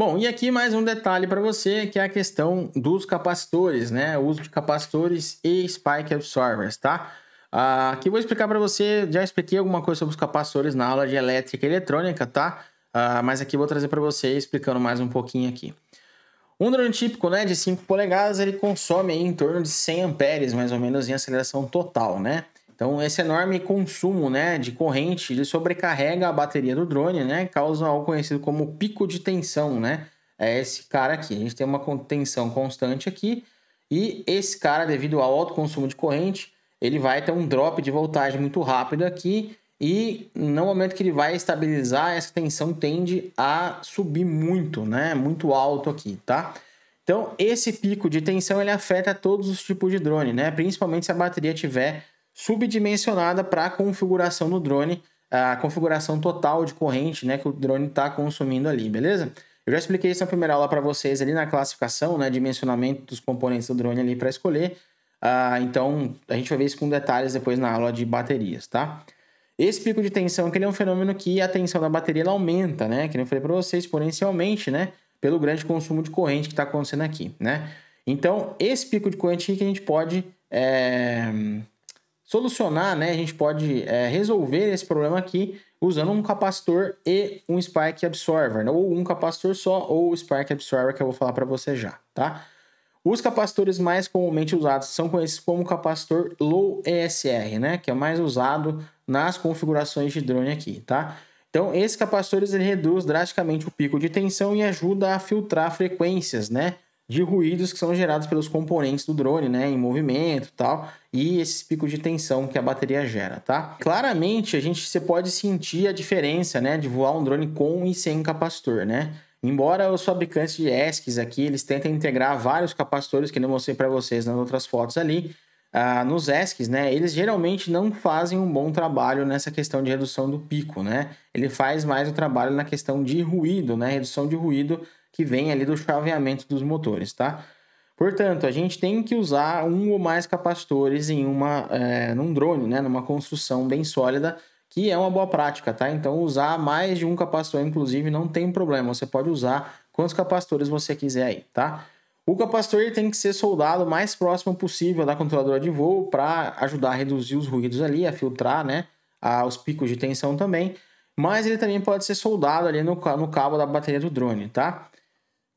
Bom, e aqui mais um detalhe para você, que é a questão dos capacitores, né? O uso de capacitores e spike absorvers, tá? Ah, aqui vou explicar para você, já expliquei alguma coisa sobre os capacitores na aula de elétrica e eletrônica, tá? Ah, mas aqui vou trazer para você explicando mais um pouquinho aqui. Um drone típico né, de 5 polegadas, ele consome em torno de 100 amperes, mais ou menos, em aceleração total, né? Então, esse enorme consumo né, de corrente ele sobrecarrega a bateria do drone, né? Causa algo conhecido como pico de tensão, né? É esse cara aqui. A gente tem uma tensão constante aqui. E esse cara, devido ao alto consumo de corrente, ele vai ter um drop de voltagem muito rápido aqui. E no momento que ele vai estabilizar, essa tensão tende a subir muito, né? Muito alto aqui, tá? Então, esse pico de tensão ele afeta todos os tipos de drone, né? Principalmente se a bateria tiver subdimensionada para a configuração do drone, a configuração total de corrente né, que o drone está consumindo ali, beleza? Eu já expliquei isso na primeira aula para vocês ali na classificação, né, dimensionamento dos componentes do drone ali para escolher. Ah, então, a gente vai ver isso com detalhes depois na aula de baterias, tá? Esse pico de tensão que ele é um fenômeno que a tensão da bateria ela aumenta, né? Que eu falei para vocês exponencialmente, né? Pelo grande consumo de corrente que está acontecendo aqui, né? Então, esse pico de corrente que a gente pode é solucionar, né? A gente pode é, resolver esse problema aqui usando um capacitor e um Spike absorver, né? ou um capacitor só, ou o Spike absorver que eu vou falar para você já, tá? Os capacitores mais comumente usados são conhecidos como capacitor low ESR, né? Que é mais usado nas configurações de drone aqui, tá? Então, esses capacitores ele reduz drasticamente o pico de tensão e ajuda a filtrar frequências, né? De ruídos que são gerados pelos componentes do drone, né? Em movimento e tal e esses picos de tensão que a bateria gera, tá? Claramente a gente você pode sentir a diferença, né, de voar um drone com e sem capacitor, né? Embora os fabricantes de ESCs aqui eles tentem integrar vários capacitores que não mostrei para vocês nas outras fotos ali, ah, nos ESCs, né, eles geralmente não fazem um bom trabalho nessa questão de redução do pico, né? Ele faz mais o trabalho na questão de ruído, né? Redução de ruído que vem ali do chaveamento dos motores, tá? Portanto, a gente tem que usar um ou mais capacitores em uma, é, num drone, né, numa construção bem sólida, que é uma boa prática, tá? Então, usar mais de um capacitor, inclusive, não tem problema. Você pode usar quantos capacitores você quiser aí, tá? O capacitor tem que ser soldado o mais próximo possível da controladora de voo para ajudar a reduzir os ruídos ali, a filtrar, né, a, os picos de tensão também. Mas ele também pode ser soldado ali no, no cabo da bateria do drone, tá?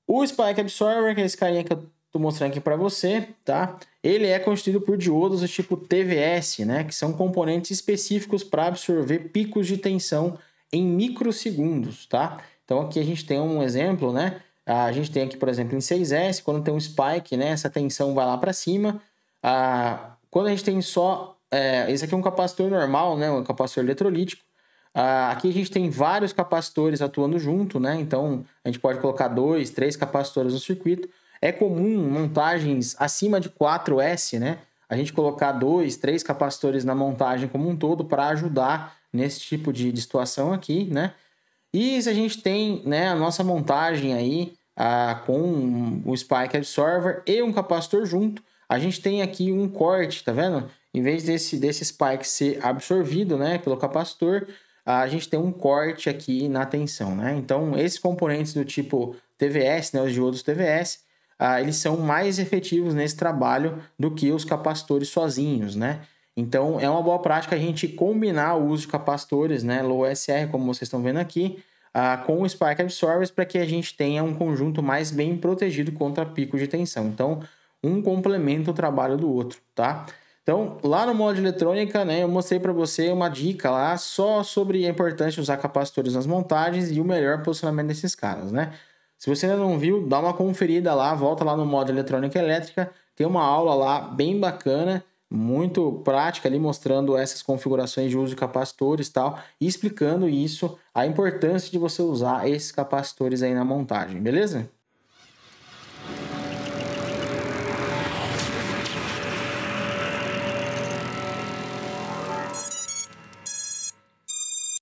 O Spike Absorber, que é esse carinha que eu Tô mostrando aqui para você, tá? Ele é constituído por diodos do tipo TVS, né? Que são componentes específicos para absorver picos de tensão em microsegundos, tá? Então aqui a gente tem um exemplo, né? Ah, a gente tem aqui, por exemplo, em 6S, quando tem um spike, né? Essa tensão vai lá para cima. Ah, quando a gente tem só... É, esse aqui é um capacitor normal, né? Um capacitor eletrolítico. Ah, aqui a gente tem vários capacitores atuando junto, né? Então a gente pode colocar dois, três capacitores no circuito. É comum montagens acima de 4S, né? A gente colocar dois, três capacitores na montagem como um todo para ajudar nesse tipo de, de, situação aqui, né? E se a gente tem né, a nossa montagem aí a, com o um, um spike absorver e um capacitor junto, a gente tem aqui um corte, tá vendo? Em vez desse, desse spike ser absorvido né, pelo capacitor, a gente tem um corte aqui na tensão, né? Então, esses componentes do tipo TVS, né, os diodos TVS, ah, eles são mais efetivos nesse trabalho do que os capacitores sozinhos, né? Então é uma boa prática a gente combinar o uso de capacitores, né, low SR, como vocês estão vendo aqui, ah, com o spike Absorbers para que a gente tenha um conjunto mais bem protegido contra pico de tensão. Então um complementa o trabalho do outro, tá? Então, lá no modo de eletrônica, né, eu mostrei para você uma dica lá só sobre a importância de usar capacitores nas montagens e o melhor posicionamento desses caras, né? Se você ainda não viu, dá uma conferida lá, volta lá no modo eletrônica elétrica, tem uma aula lá bem bacana, muito prática ali mostrando essas configurações de uso de capacitores e tal, e explicando isso, a importância de você usar esses capacitores aí na montagem, beleza?